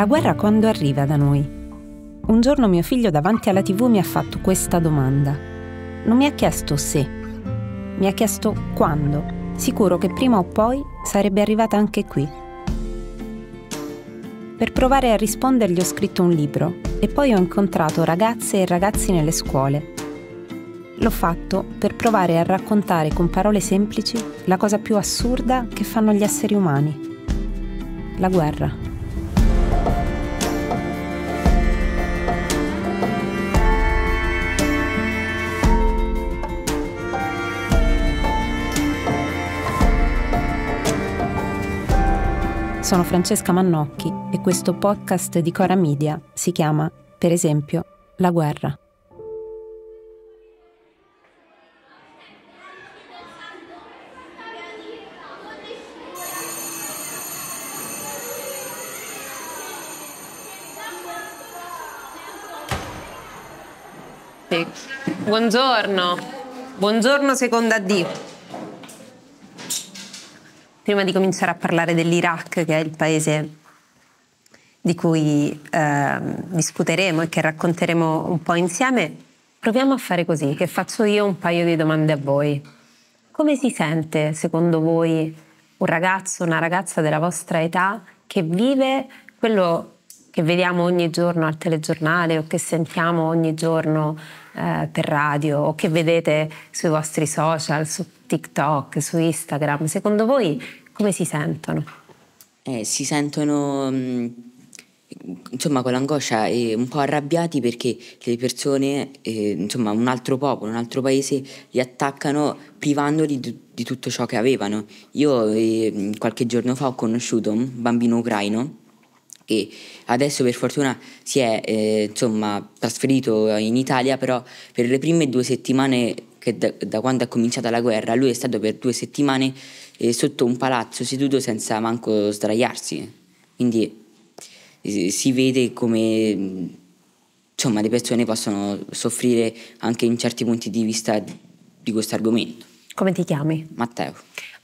la guerra quando arriva da noi? Un giorno mio figlio davanti alla tv mi ha fatto questa domanda. Non mi ha chiesto se, mi ha chiesto quando, sicuro che prima o poi sarebbe arrivata anche qui. Per provare a rispondergli ho scritto un libro e poi ho incontrato ragazze e ragazzi nelle scuole. L'ho fatto per provare a raccontare con parole semplici la cosa più assurda che fanno gli esseri umani, la guerra. Sono Francesca Mannocchi e questo podcast di Cora Media si chiama, per esempio, La guerra. Buongiorno, buongiorno seconda D prima di cominciare a parlare dell'Iraq, che è il paese di cui eh, discuteremo e che racconteremo un po' insieme, proviamo a fare così, che faccio io un paio di domande a voi. Come si sente, secondo voi, un ragazzo, una ragazza della vostra età che vive quello che vediamo ogni giorno al telegiornale o che sentiamo ogni giorno eh, per radio o che vedete sui vostri social, su TikTok, su Instagram, secondo voi come si sentono? Eh, si sentono mm, insomma con l'angoscia e un po' arrabbiati perché le persone, eh, insomma un altro popolo, un altro paese li attaccano privandoli di, di tutto ciò che avevano. Io eh, qualche giorno fa ho conosciuto un bambino ucraino e adesso per fortuna si è eh, insomma, trasferito in Italia, però per le prime due settimane da, da, quando è cominciata la guerra lui è stato per due settimane eh, sotto un palazzo seduto senza manco sdraiarsi. Quindi eh, si vede come insomma, le persone possono soffrire anche in certi punti di vista di, di questo argomento. Come ti chiami? Matteo.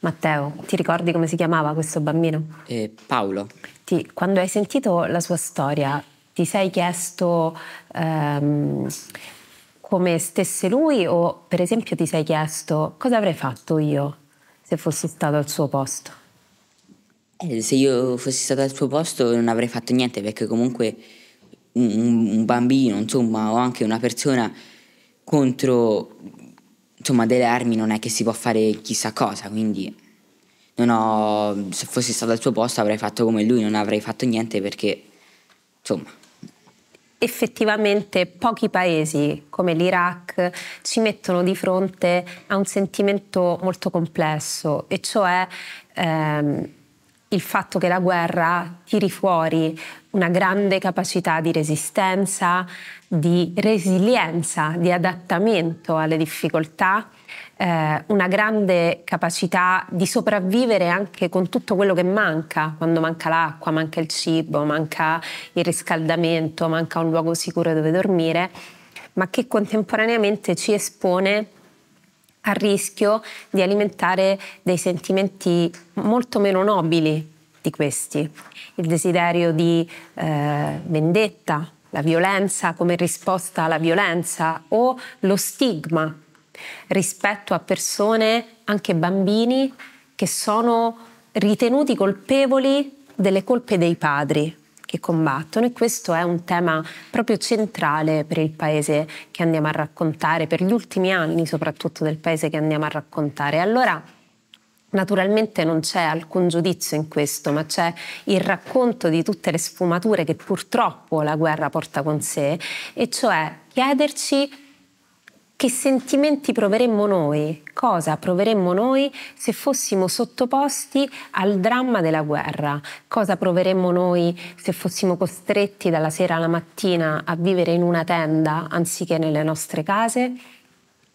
Matteo, ti ricordi come si chiamava questo bambino? Eh, Paolo. Ti, quando hai sentito la sua storia, ti sei chiesto ehm, come stesse lui o per esempio ti sei chiesto cosa avrei fatto io se fossi stato al suo posto? Eh, se io fossi stato al suo posto non avrei fatto niente perché comunque un, un bambino, insomma, o anche una persona contro insomma delle armi non è che si può fare chissà cosa, quindi ho, se fossi stato al suo posto avrei fatto come lui, non avrei fatto niente perché insomma effettivamente pochi paesi come l'Iraq ci mettono di fronte a un sentimento molto complesso e cioè ehm, il fatto che la guerra tiri fuori una grande capacità di resistenza, di resilienza, di adattamento alle difficoltà, eh, una grande capacità di sopravvivere anche con tutto quello che manca, quando manca l'acqua, manca il cibo, manca il riscaldamento, manca un luogo sicuro dove dormire, ma che contemporaneamente ci espone a rischio di alimentare dei sentimenti molto meno nobili di questi, il desiderio di eh, vendetta, la violenza come risposta alla violenza o lo stigma rispetto a persone, anche bambini, che sono ritenuti colpevoli delle colpe dei padri che combattono e questo è un tema proprio centrale per il paese che andiamo a raccontare, per gli ultimi anni soprattutto del paese che andiamo a raccontare. Allora, Naturalmente non c'è alcun giudizio in questo, ma c'è il racconto di tutte le sfumature che purtroppo la guerra porta con sé, e cioè chiederci che sentimenti proveremmo noi, cosa proveremmo noi se fossimo sottoposti al dramma della guerra, cosa proveremmo noi se fossimo costretti dalla sera alla mattina a vivere in una tenda anziché nelle nostre case.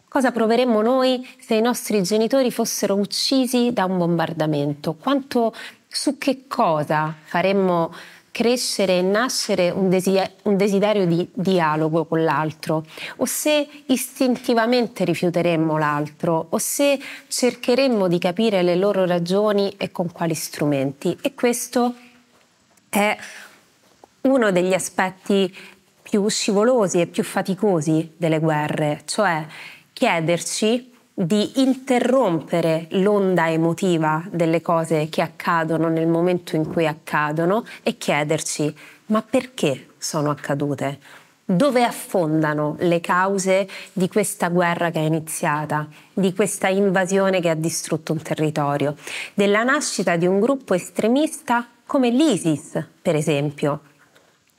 Cosa proveremmo noi se i nostri genitori fossero uccisi da un bombardamento? Quanto, su che cosa faremmo crescere e nascere un desiderio, un desiderio di dialogo con l'altro, o se istintivamente rifiuteremmo l'altro, o se cercheremmo di capire le loro ragioni e con quali strumenti. E questo è uno degli aspetti più scivolosi e più faticosi delle guerre, cioè chiederci di interrompere l'onda emotiva delle cose che accadono nel momento in cui accadono e chiederci ma perché sono accadute? Dove affondano le cause di questa guerra che è iniziata, di questa invasione che ha distrutto un territorio, della nascita di un gruppo estremista come l'ISIS, per esempio,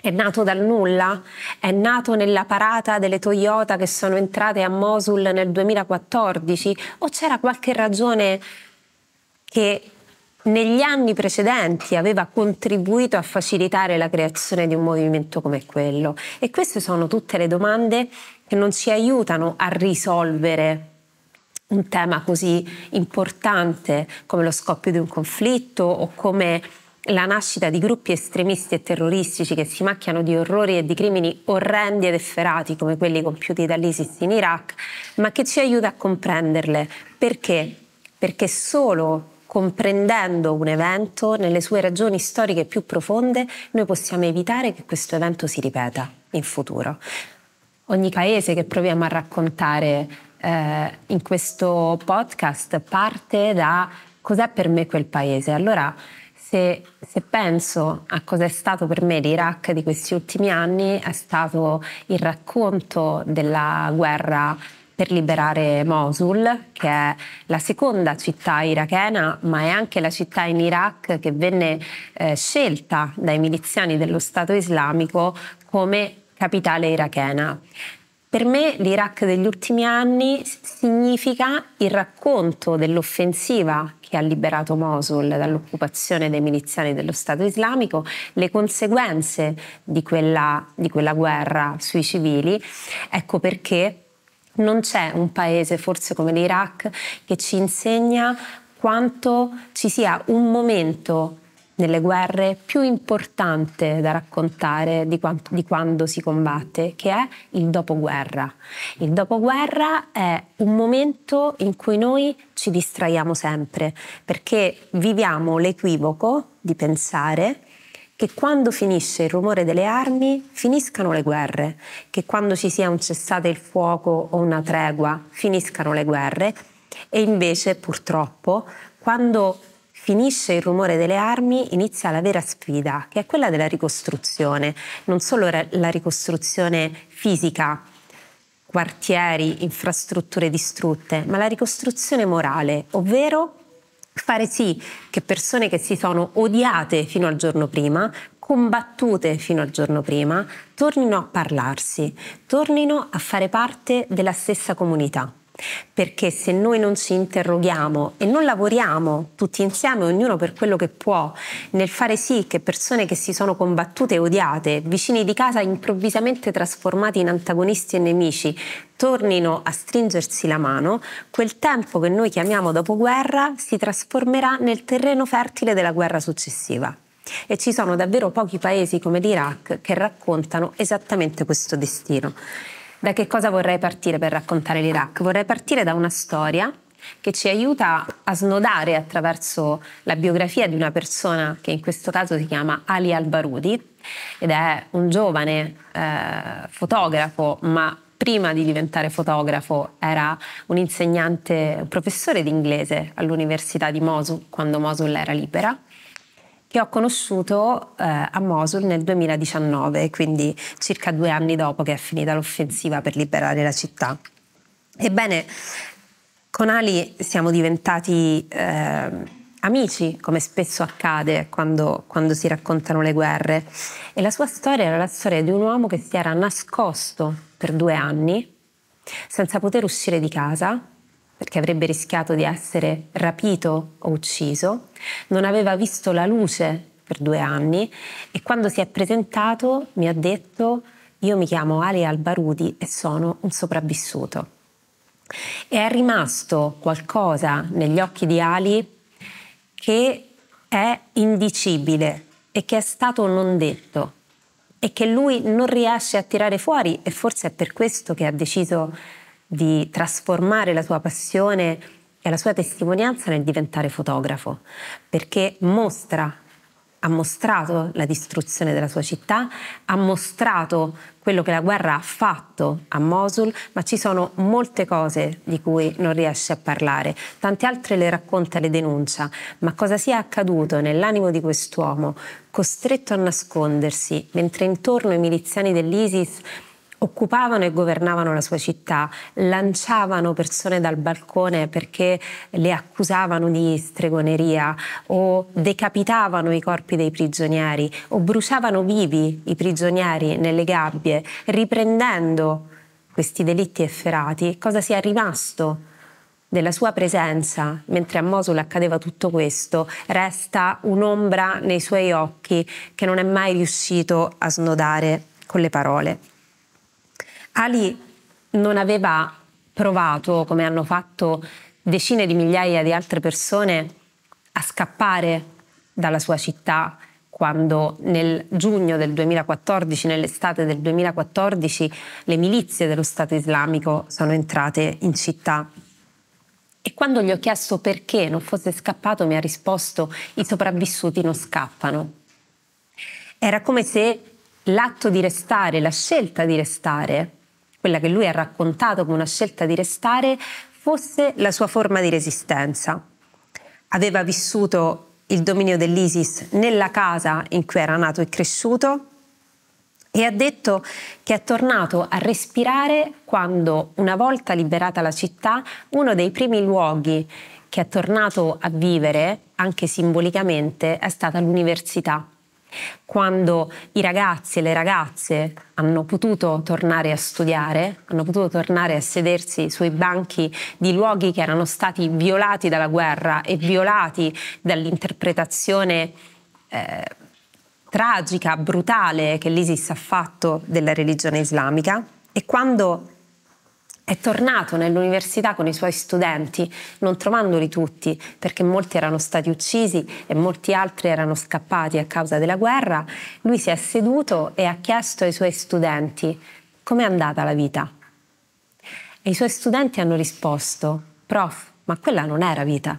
è nato dal nulla, è nato nella parata delle Toyota che sono entrate a Mosul nel 2014 o c'era qualche ragione che negli anni precedenti aveva contribuito a facilitare la creazione di un movimento come quello? E queste sono tutte le domande che non ci aiutano a risolvere un tema così importante come lo scoppio di un conflitto o come la nascita di gruppi estremisti e terroristici che si macchiano di orrori e di crimini orrendi ed efferati come quelli compiuti dall'ISIS in Iraq, ma che ci aiuta a comprenderle. Perché? Perché solo comprendendo un evento nelle sue ragioni storiche più profonde noi possiamo evitare che questo evento si ripeta in futuro. Ogni paese che proviamo a raccontare eh, in questo podcast parte da cos'è per me quel paese. Allora, se, se, penso a cosa è stato per me l'Iraq di questi ultimi anni, è stato il racconto della guerra per liberare Mosul, che è la seconda città irachena, ma è anche la città in Iraq che venne eh, scelta dai miliziani dello Stato islamico come capitale irachena. Per me l'Iraq degli ultimi anni significa il racconto dell'offensiva che ha liberato Mosul dall'occupazione dei miliziani dello Stato islamico, le conseguenze di quella, di quella guerra sui civili. Ecco perché non c'è un paese, forse come l'Iraq, che ci insegna quanto ci sia un momento nelle guerre più importante da raccontare di, quanto, di, quando si combatte, che è il dopoguerra. Il dopoguerra è un momento in cui noi ci distraiamo sempre, perché viviamo l'equivoco di pensare che quando finisce il rumore delle armi finiscano le guerre, che quando ci sia un cessate il fuoco o una tregua finiscano le guerre e invece purtroppo quando Finisce il rumore delle armi, inizia la vera sfida, che è quella della ricostruzione, non solo la ricostruzione fisica, quartieri, infrastrutture distrutte, ma la ricostruzione morale, ovvero fare sì che persone che si sono odiate fino al giorno prima, combattute fino al giorno prima, tornino a parlarsi, tornino a fare parte della stessa comunità perché se noi non ci interroghiamo e non lavoriamo tutti insieme, ognuno per quello che può, nel fare sì che persone che si sono combattute e odiate, vicini di casa improvvisamente trasformati in antagonisti e nemici, tornino a stringersi la mano, quel tempo che noi chiamiamo dopoguerra si trasformerà nel terreno fertile della guerra successiva. E ci sono davvero pochi paesi come l'Iraq che raccontano esattamente questo destino. Da che cosa vorrei partire per raccontare l'Iraq? Vorrei partire da una storia che ci aiuta a snodare attraverso la biografia di una persona che in questo caso si chiama Ali al-Barudi ed è un giovane eh, fotografo, ma prima di diventare fotografo era un insegnante, un professore di inglese all'università di Mosul, quando Mosul era libera che ho conosciuto eh, a Mosul nel 2019, quindi circa due anni dopo che è finita l'offensiva per liberare la città. Ebbene, con Ali siamo diventati eh, amici, come spesso accade quando, quando si raccontano le guerre, e la sua storia era la storia di un uomo che si era nascosto per due anni senza poter uscire di casa perché avrebbe rischiato di essere rapito o ucciso, non aveva visto la luce per due anni e quando si è presentato mi ha detto io mi chiamo Ali Albarudi e sono un sopravvissuto. E è rimasto qualcosa negli occhi di Ali che è indicibile e che è stato non detto e che lui non riesce a tirare fuori e forse è per questo che ha deciso di di trasformare la sua passione e la sua testimonianza nel diventare fotografo, perché mostra, ha mostrato la distruzione della sua città, ha mostrato quello che la guerra ha fatto a Mosul, ma ci sono molte cose di cui non riesce a parlare, tante altre le racconta, le denuncia, ma cosa sia accaduto nell'animo di quest'uomo, costretto a nascondersi, mentre intorno i miliziani dell'ISIS occupavano e governavano la sua città, lanciavano persone dal balcone perché le accusavano di stregoneria o decapitavano i corpi dei prigionieri o bruciavano vivi i prigionieri nelle gabbie, riprendendo questi delitti efferati, cosa sia rimasto della sua presenza, mentre a Mosul accadeva tutto questo, resta un'ombra nei suoi occhi che non è mai riuscito a snodare con le parole. Ali non aveva provato, come hanno fatto decine di migliaia di altre persone, a scappare dalla sua città quando nel giugno del 2014, nell'estate del 2014, le milizie dello Stato islamico sono entrate in città. E quando gli ho chiesto perché non fosse scappato, mi ha risposto i sopravvissuti non scappano. Era come se l'atto di restare, la scelta di restare, quella che lui ha raccontato come una scelta di restare, fosse la sua forma di resistenza. Aveva vissuto il dominio dell'ISIS nella casa in cui era nato e cresciuto e ha detto che è tornato a respirare quando, una volta liberata la città, uno dei primi luoghi che è tornato a vivere, anche simbolicamente, è stata l'università. Quando i ragazzi e le ragazze hanno potuto tornare a studiare, hanno potuto tornare a sedersi sui banchi di luoghi che erano stati violati dalla guerra e violati dall'interpretazione eh, tragica, brutale che l'ISIS ha fatto della religione islamica, e quando è tornato nell'università con i suoi studenti, non trovandoli tutti, perché molti erano stati uccisi e molti altri erano scappati a causa della guerra. Lui si è seduto e ha chiesto ai suoi studenti com'è andata la vita. E i suoi studenti hanno risposto, prof, ma quella non era vita.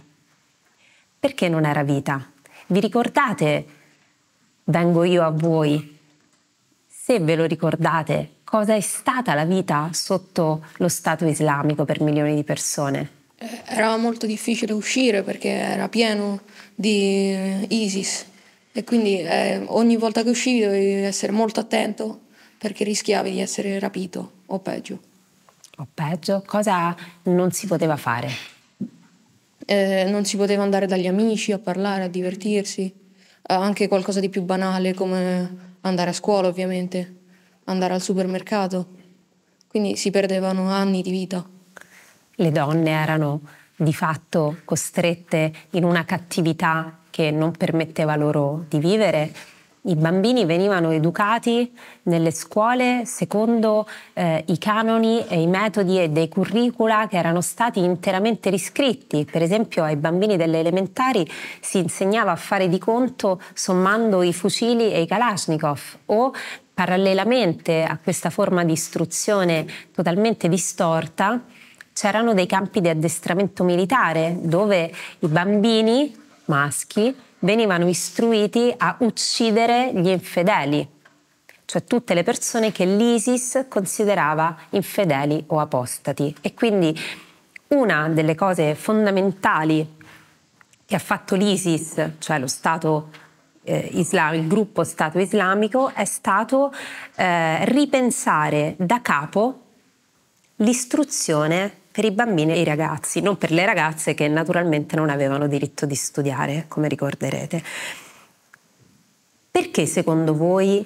Perché non era vita? Vi ricordate, vengo io a voi? Se ve lo ricordate, cosa è stata la vita sotto lo Stato islamico per milioni di persone? Eh, era molto difficile uscire perché era pieno di eh, ISIS e quindi eh, ogni volta che uscivi dovevi essere molto attento perché rischiavi di essere rapito o peggio. O peggio? Cosa non si poteva fare? Eh, non si poteva andare dagli amici a parlare, a divertirsi, eh, anche qualcosa di più banale come andare a scuola ovviamente andare al supermercato, quindi si perdevano anni di vita. Le donne erano di fatto costrette in una cattività che non permetteva loro di vivere i bambini venivano educati nelle scuole secondo eh, i canoni e i metodi e dei curricula che erano stati interamente riscritti. Per esempio ai bambini delle elementari si insegnava a fare di conto sommando i fucili e i kalashnikov o parallelamente a questa forma di istruzione totalmente distorta c'erano dei campi di addestramento militare dove i bambini maschi venivano istruiti a uccidere gli infedeli, cioè tutte le persone che l'ISIS considerava infedeli o apostati. E quindi una delle cose fondamentali che ha fatto l'ISIS, cioè lo Stato eh, islamico, il gruppo Stato islamico, è stato eh, ripensare da capo l'istruzione per i bambini e i ragazzi, non per le ragazze che naturalmente non avevano diritto di studiare, come ricorderete. Perché secondo voi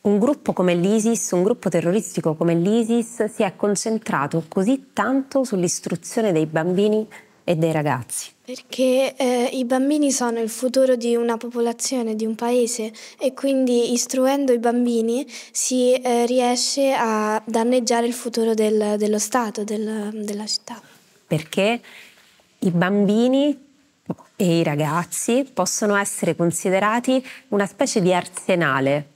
un gruppo come l'ISIS, un gruppo terroristico come l'ISIS si è concentrato così tanto sull'istruzione dei bambini e dei ragazzi. Perché eh, i bambini sono il futuro di una popolazione, di un paese e quindi istruendo i bambini si eh, riesce a danneggiare il futuro del, dello Stato, del, della città. Perché i bambini e i ragazzi possono essere considerati una specie di arsenale,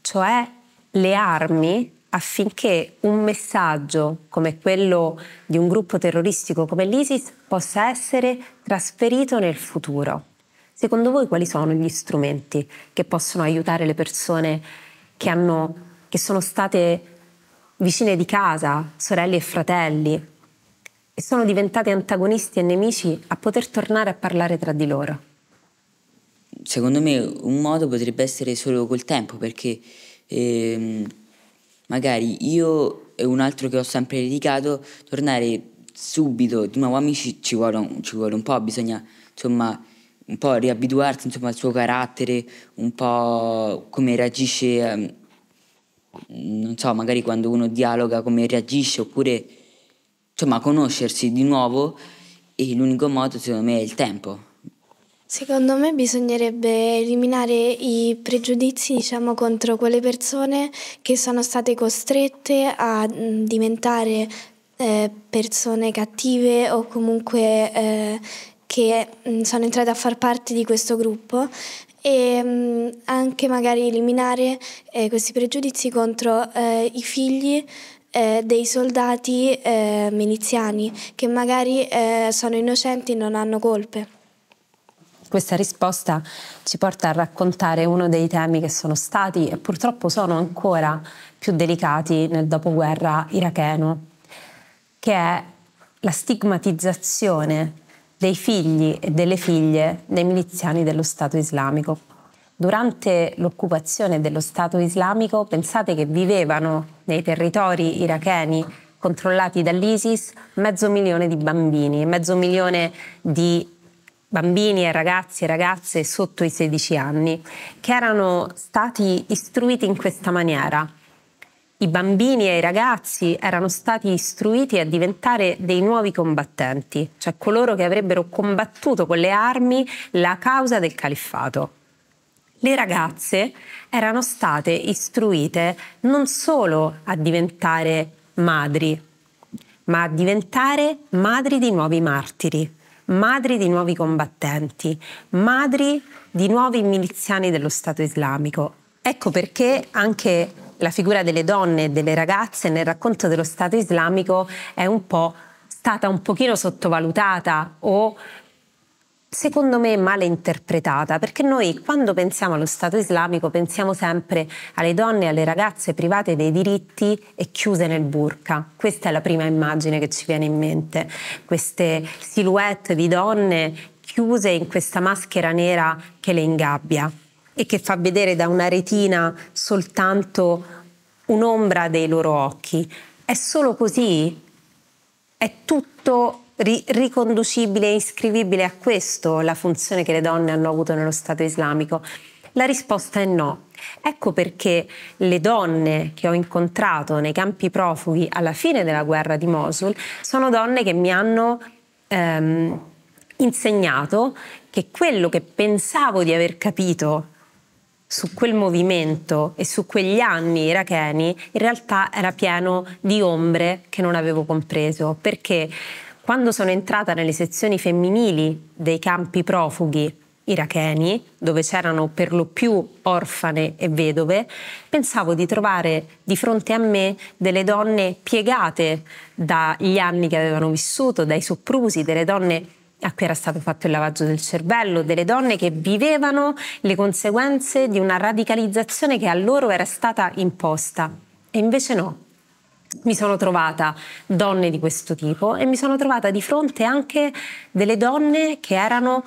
cioè le armi affinché un messaggio come quello di un gruppo terroristico come l'ISIS possa essere trasferito nel futuro. Secondo voi quali sono gli strumenti che possono aiutare le persone che, hanno, che sono state vicine di casa, sorelle e fratelli, e sono diventate antagonisti e nemici a poter tornare a parlare tra di loro? Secondo me un modo potrebbe essere solo col tempo, perché... Ehm magari io e un altro che ho sempre dedicato, tornare subito di nuovo amici ci vuole, un, ci vuole un po', bisogna insomma un po' riabituarsi insomma, al suo carattere, un po' come reagisce, ehm, non so, magari quando uno dialoga come reagisce, oppure insomma conoscersi di nuovo e l'unico modo secondo me è il tempo. Secondo me bisognerebbe eliminare i pregiudizi diciamo, contro quelle persone che sono state costrette a mm, diventare eh, persone cattive o comunque eh, che mm, sono entrate a far parte di questo gruppo e mh, mm, anche magari eliminare eh, questi pregiudizi contro eh, i figli eh, dei soldati eh, miliziani che magari eh, sono innocenti e non hanno colpe. Questa risposta ci porta a raccontare uno dei temi che sono stati e purtroppo sono ancora più delicati nel dopoguerra iracheno, che è la stigmatizzazione dei figli e delle figlie dei miliziani dello Stato islamico. Durante l'occupazione dello Stato islamico, pensate che vivevano nei territori iracheni controllati dall'ISIS mezzo milione di bambini, mezzo milione di bambini e ragazzi e ragazze sotto i 16 anni che erano stati istruiti in questa maniera. I bambini e i ragazzi erano stati istruiti a diventare dei nuovi combattenti, cioè coloro che avrebbero combattuto con le armi la causa del califfato. Le ragazze erano state istruite non solo a diventare madri, ma a diventare madri di nuovi martiri madri di nuovi combattenti, madri di nuovi miliziani dello Stato islamico. Ecco perché anche la figura delle donne e delle ragazze nel racconto dello Stato islamico è un po' stata un pochino sottovalutata o secondo me male interpretata, perché noi quando pensiamo allo Stato islamico pensiamo sempre alle donne e alle ragazze private dei diritti e chiuse nel burka. Questa è la prima immagine che ci viene in mente, queste silhouette di donne chiuse in questa maschera nera che le ingabbia e che fa vedere da una retina soltanto un'ombra dei loro occhi. È solo così? È tutto ri- riconducibile e iscrivibile a questo la funzione che le donne hanno avuto nello Stato islamico? La risposta è no. Ecco perché le donne che ho incontrato nei campi profughi alla fine della guerra di Mosul sono donne che mi hanno ehm, insegnato che quello che pensavo di aver capito su quel movimento e su quegli anni iracheni in realtà era pieno di ombre che non avevo compreso perché quando sono entrata nelle sezioni femminili dei campi profughi iracheni, dove c'erano per lo più orfane e vedove, pensavo di trovare di fronte a me delle donne piegate dagli anni che avevano vissuto, dai soprusi, delle donne a cui era stato fatto il lavaggio del cervello, delle donne che vivevano le conseguenze di una radicalizzazione che a loro era stata imposta. E invece no, mi sono trovata donne di questo tipo e mi sono trovata di fronte anche delle donne che erano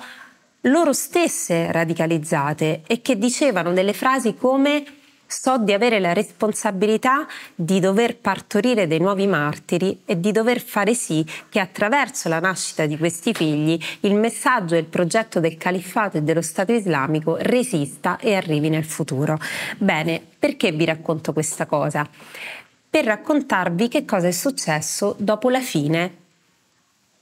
loro stesse radicalizzate e che dicevano delle frasi come so di avere la responsabilità di dover partorire dei nuovi martiri e di dover fare sì che attraverso la nascita di questi figli il messaggio e il progetto del califfato e dello Stato islamico resista e arrivi nel futuro. Bene, perché vi racconto questa cosa? per raccontarvi che cosa è successo dopo la fine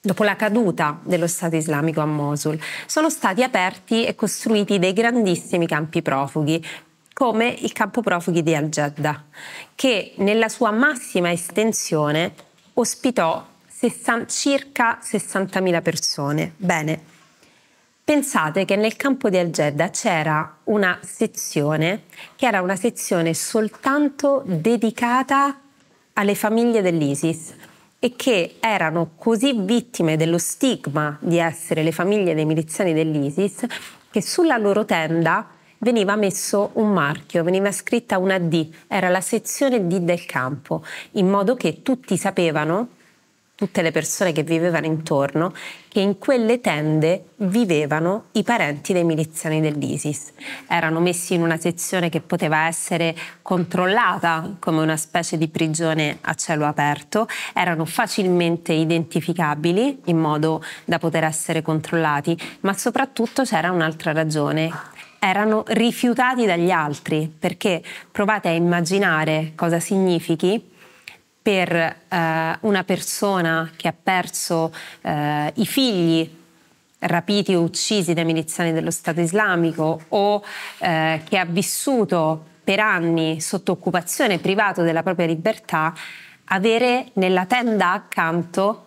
dopo la caduta dello Stato islamico a Mosul, sono stati aperti e costruiti dei grandissimi campi profughi, come il campo profughi di Al-Jadda, che nella sua massima estensione ospitò 60, circa 60.000 persone. Bene, Pensate che nel campo di Al Jeddah c'era una sezione che era una sezione soltanto dedicata alle famiglie dell'ISIS e che erano così vittime dello stigma di essere le famiglie dei miliziani dell'ISIS che sulla loro tenda veniva messo un marchio, veniva scritta una D, era la sezione D del campo, in modo che tutti sapevano tutte le persone che vivevano intorno, che in quelle tende vivevano i parenti dei miliziani dell'ISIS. Erano messi in una sezione che poteva essere controllata come una specie di prigione a cielo aperto, erano facilmente identificabili in modo da poter essere controllati, ma soprattutto c'era un'altra ragione, erano rifiutati dagli altri, perché provate a immaginare cosa significhi per eh, una persona che ha perso eh, i figli rapiti o uccisi dai miliziani dello Stato islamico o eh, che ha vissuto per anni sotto occupazione, privato della propria libertà, avere nella tenda accanto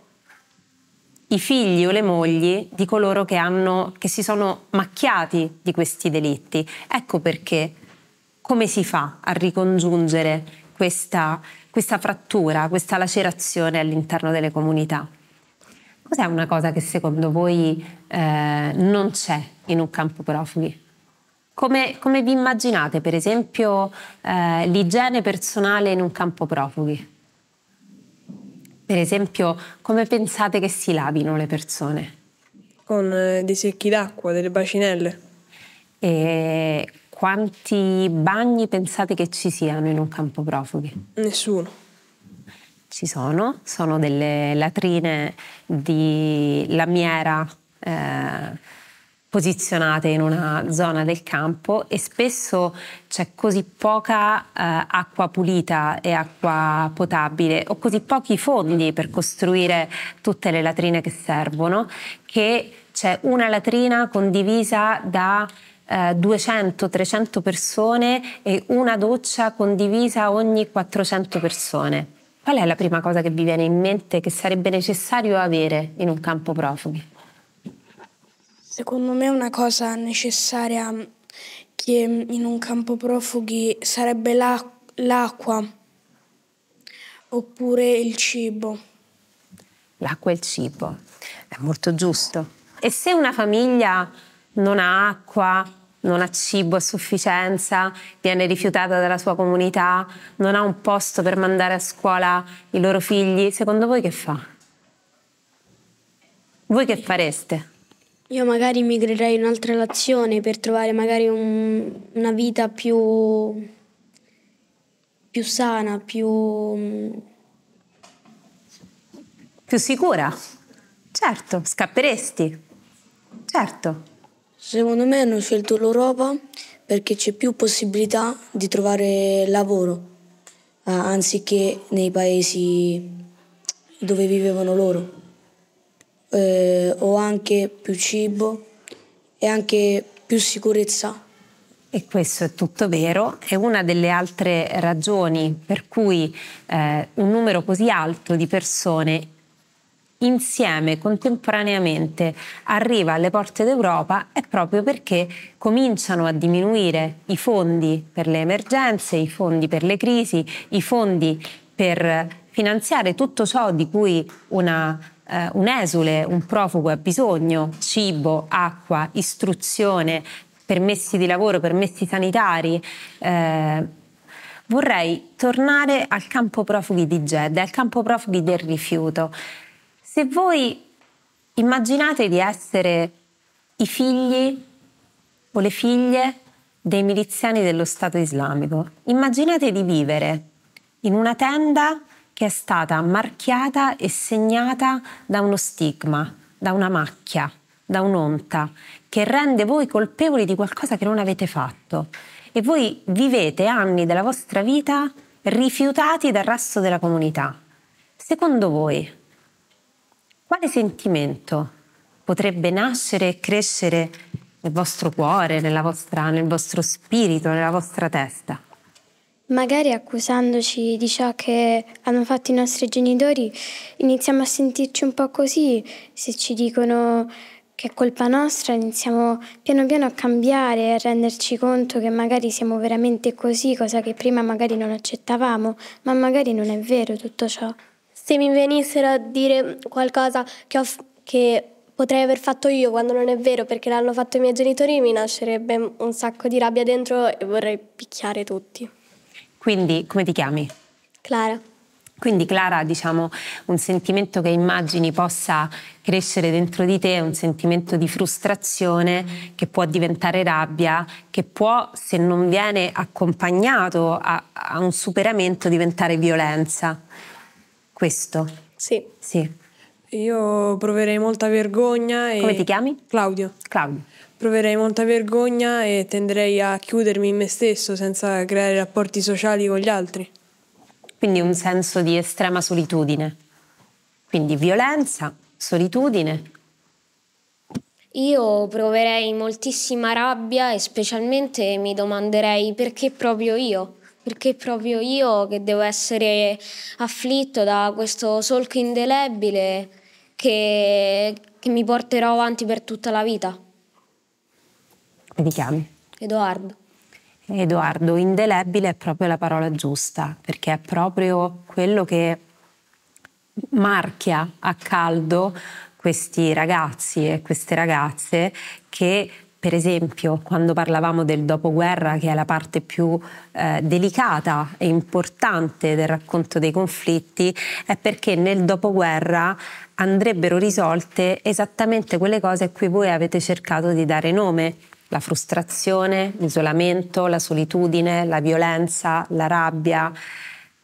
i figli o le mogli di coloro che, hanno, che si sono macchiati di questi delitti. Ecco perché come si fa a ricongiungere questa, questa frattura, questa lacerazione all'interno delle comunità? Cos'è una cosa che secondo voi eh, non c'è in un campo profughi? Come, come vi immaginate, per esempio, eh, l'igiene personale in un campo profughi? Per esempio, come pensate che si lavino le persone? Con eh, dei secchi d'acqua, delle bacinelle. E quanti bagni pensate che ci siano in un campo profughi? Nessuno. Ci sono, sono delle latrine di lamiera eh, posizionate in una zona del campo e spesso c'è così poca eh, acqua pulita e acqua potabile o così pochi fondi per costruire tutte le latrine che servono che c'è una latrina condivisa da eh, 200-300 persone e una doccia condivisa ogni 400 persone. Qual è la prima cosa che vi viene in mente che sarebbe necessario avere in un campo profughi? Secondo me una cosa necessaria mm, che mm, in un campo profughi sarebbe l'acqua oppure il cibo. L'acqua e il cibo, è molto giusto. E se una famiglia non ha acqua, non ha cibo a sufficienza, viene rifiutata dalla sua comunità, non ha un posto per mandare a scuola i loro figli, secondo voi che fa? Voi che fareste? Io magari migrerei in un'altra nazione per trovare magari un, una vita più, più sana, più... più sicura. Certo, scapperesti. Certo. Secondo me hanno scelto l'Europa perché c'è più possibilità di trovare lavoro anziché nei paesi dove vivevano loro. Eh, ho anche più cibo e anche più sicurezza. E questo è tutto vero, è una delle altre ragioni per cui eh, un numero così alto di persone insieme, contemporaneamente, arriva alle porte d'Europa è proprio perché cominciano a diminuire i fondi per le emergenze, i fondi per le crisi, i fondi per finanziare tutto ciò di cui una Uh, un esule, un profugo ha bisogno, cibo, acqua, istruzione, permessi di lavoro, permessi sanitari. Uh, vorrei tornare al campo profughi di Jeddah, al campo profughi del rifiuto. Se voi immaginate di essere i figli o le figlie dei miliziani dello Stato islamico, immaginate di vivere in una tenda che è stata marchiata e segnata da uno stigma, da una macchia, da un'onta, che rende voi colpevoli di qualcosa che non avete fatto. E voi vivete anni della vostra vita rifiutati dal resto della comunità. Secondo voi, quale sentimento potrebbe nascere e crescere nel vostro cuore, vostra, nel vostro spirito, nella vostra testa? Magari accusandoci di ciò che hanno fatto i nostri genitori, iniziamo a sentirci un po' così, se ci dicono che è colpa nostra, iniziamo piano piano a cambiare, a renderci conto che magari siamo veramente così, cosa che prima magari non accettavamo, ma magari non è vero tutto ciò se mi venissero a dire qualcosa che, ho, che potrei aver fatto io quando non è vero perché l'hanno fatto i miei genitori, mi nascerebbe un sacco di rabbia dentro e vorrei picchiare tutti. Quindi come ti chiami? Clara. Quindi Clara, diciamo, un sentimento che immagini possa crescere dentro di te, un sentimento di frustrazione che può diventare rabbia, che può, se non viene accompagnato a, a un superamento, diventare violenza. Questo? Sì. Sì. Io proverei molta vergogna e... Come ti chiami? Claudio. Claudio. Proverei molta vergogna e tenderei a chiudermi in me stesso senza creare rapporti sociali con gli altri. Quindi un senso di estrema solitudine. Quindi violenza, solitudine. Io proverei moltissima rabbia e specialmente mi domanderei perché proprio io perché proprio io che devo essere afflitto da questo solco indelebile che, che mi porterò avanti per tutta la vita. Come ti chiami? Edoardo. Edoardo, indelebile è proprio la parola giusta, perché è proprio quello che marchia a caldo questi ragazzi e queste ragazze che per esempio, quando parlavamo del dopoguerra, che è la parte più eh, delicata e importante del racconto dei conflitti, è perché nel dopoguerra andrebbero risolte esattamente quelle cose a cui voi avete cercato di dare nome. La frustrazione, l'isolamento, la solitudine, la violenza, la rabbia.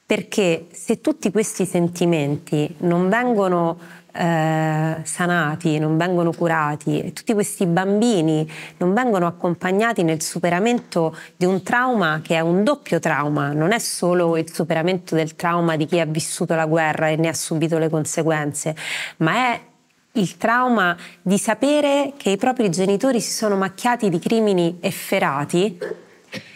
Perché se tutti questi sentimenti non vengono eh, sanati, non vengono curati e tutti questi bambini non vengono accompagnati nel superamento di un trauma che è un doppio trauma, non è solo il superamento del trauma di chi ha vissuto la guerra e ne ha subito le conseguenze, ma è il trauma di sapere che i propri genitori si sono macchiati di crimini efferati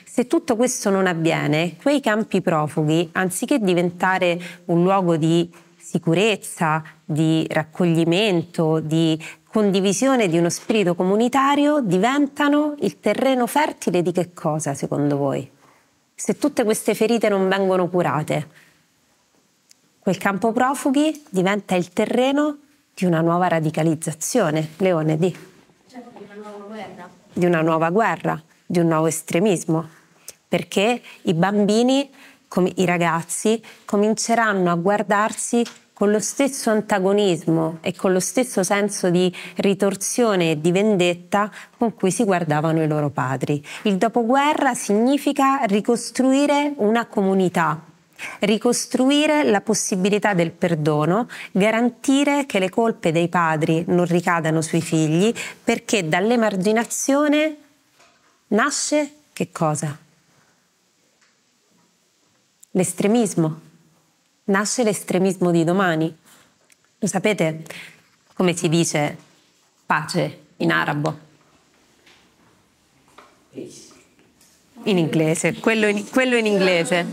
se tutto questo non avviene, quei campi profughi, anziché diventare un luogo di sicurezza, di raccoglimento, di condivisione di uno spirito comunitario diventano il terreno fertile di che cosa secondo voi? Se tutte queste ferite non vengono curate, quel campo profughi diventa il terreno di una nuova radicalizzazione. Leone, di? Certo, di una nuova guerra. Di una nuova guerra, di un nuovo estremismo, perché i bambini come i ragazzi cominceranno a guardarsi con lo stesso antagonismo e con lo stesso senso di ritorsione e di vendetta con cui si guardavano i loro padri. Il dopoguerra significa ricostruire una comunità, ricostruire la possibilità del perdono, garantire che le colpe dei padri non ricadano sui figli, perché dall'emarginazione nasce che cosa? l'estremismo. Nasce l'estremismo di domani. Lo sapete come si dice pace in arabo? In inglese, quello in, quello in inglese.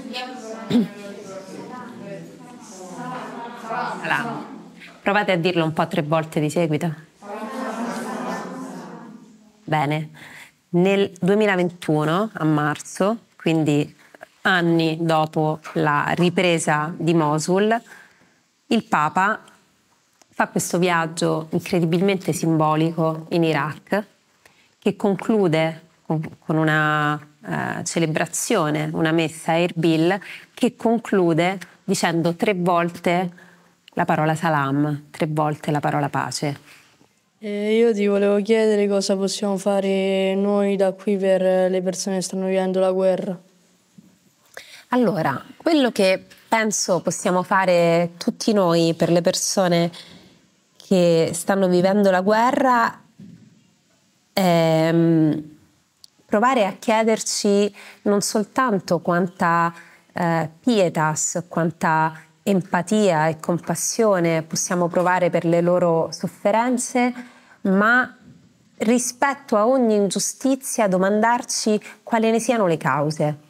Allora, provate a dirlo un po' tre volte di seguito. Bene, nel 2021, a marzo, quindi anni dopo la ripresa di Mosul, il Papa fa questo viaggio incredibilmente simbolico in Iraq che conclude con una eh, celebrazione, una messa a Erbil che conclude dicendo tre volte la parola salam, tre volte la parola pace. Eh, io ti volevo chiedere cosa possiamo fare noi da qui per le persone che stanno vivendo la guerra. Allora, quello che penso possiamo fare tutti noi per le persone che stanno vivendo la guerra è ehm, provare a chiederci non soltanto quanta eh, pietas, quanta empatia e compassione possiamo provare per le loro sofferenze, ma rispetto a ogni ingiustizia domandarci quali ne siano le cause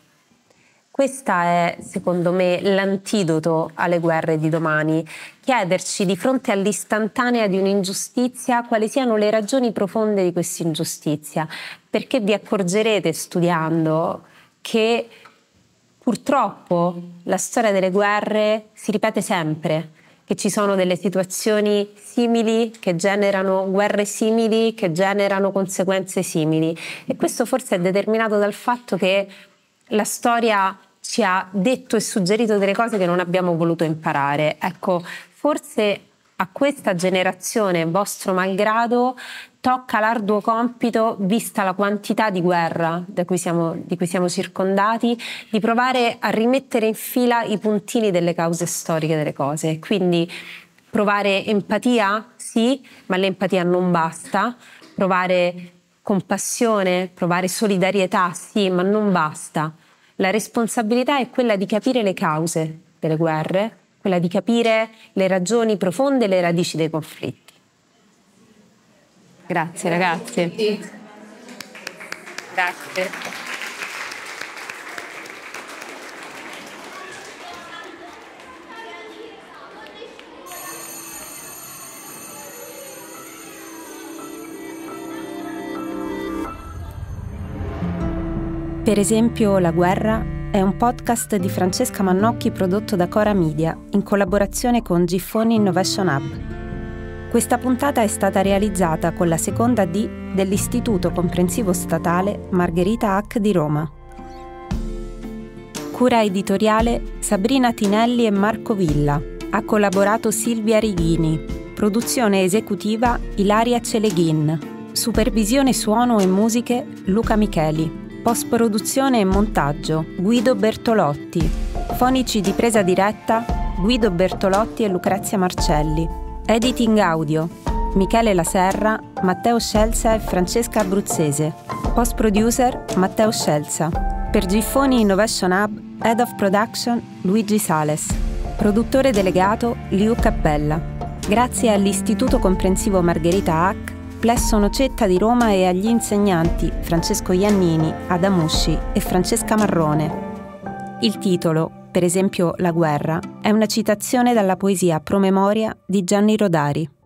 questa è, secondo me, l'antidoto alle guerre di domani. Chiederci di fronte all'istantanea di un'ingiustizia quali siano le ragioni profonde di questa ingiustizia, perché vi accorgerete studiando che purtroppo la storia delle guerre si ripete sempre che ci sono delle situazioni simili che generano guerre simili, che generano conseguenze simili. E questo forse è determinato dal fatto che la storia ci ha detto e suggerito delle cose che non abbiamo voluto imparare. Ecco, forse a questa generazione, vostro malgrado, tocca l'arduo compito, vista la quantità di guerra cui siamo, di cui siamo circondati, di provare a rimettere in fila i puntini delle cause storiche delle cose. Quindi provare empatia, sì, ma l'empatia non basta. Provare compassione, provare solidarietà, sì, ma non basta. La responsabilità è quella di capire le cause delle guerre, quella di capire le ragioni profonde e le radici dei conflitti. Grazie ragazzi. Grazie. Per esempio La guerra è un podcast di Francesca Mannocchi prodotto da Cora Media in collaborazione con Giffoni Innovation Hub. Questa puntata è stata realizzata con la seconda D dell'Istituto Comprensivo Statale Margherita Hack di Roma. Cura editoriale Sabrina Tinelli e Marco Villa. Ha collaborato Silvia Righini. Produzione esecutiva Ilaria Celeghin. Supervisione suono e musiche Luca Micheli. Post produzione e montaggio Guido Bertolotti. Fonici di presa diretta Guido Bertolotti e Lucrezia Marcelli. Editing audio Michele La Serra, Matteo Scelza e Francesca Abruzzese. Post producer Matteo Scelza. Per Giffoni Innovation Hub, Head of Production Luigi Sales. Produttore delegato Liu Cappella. Grazie all'Istituto Comprensivo Margherita Hack plesso Nocetta di Roma e agli insegnanti Francesco Iannini, Adamusci e Francesca Marrone. Il titolo, per esempio La guerra, è una citazione dalla poesia Promemoria di Gianni Rodari.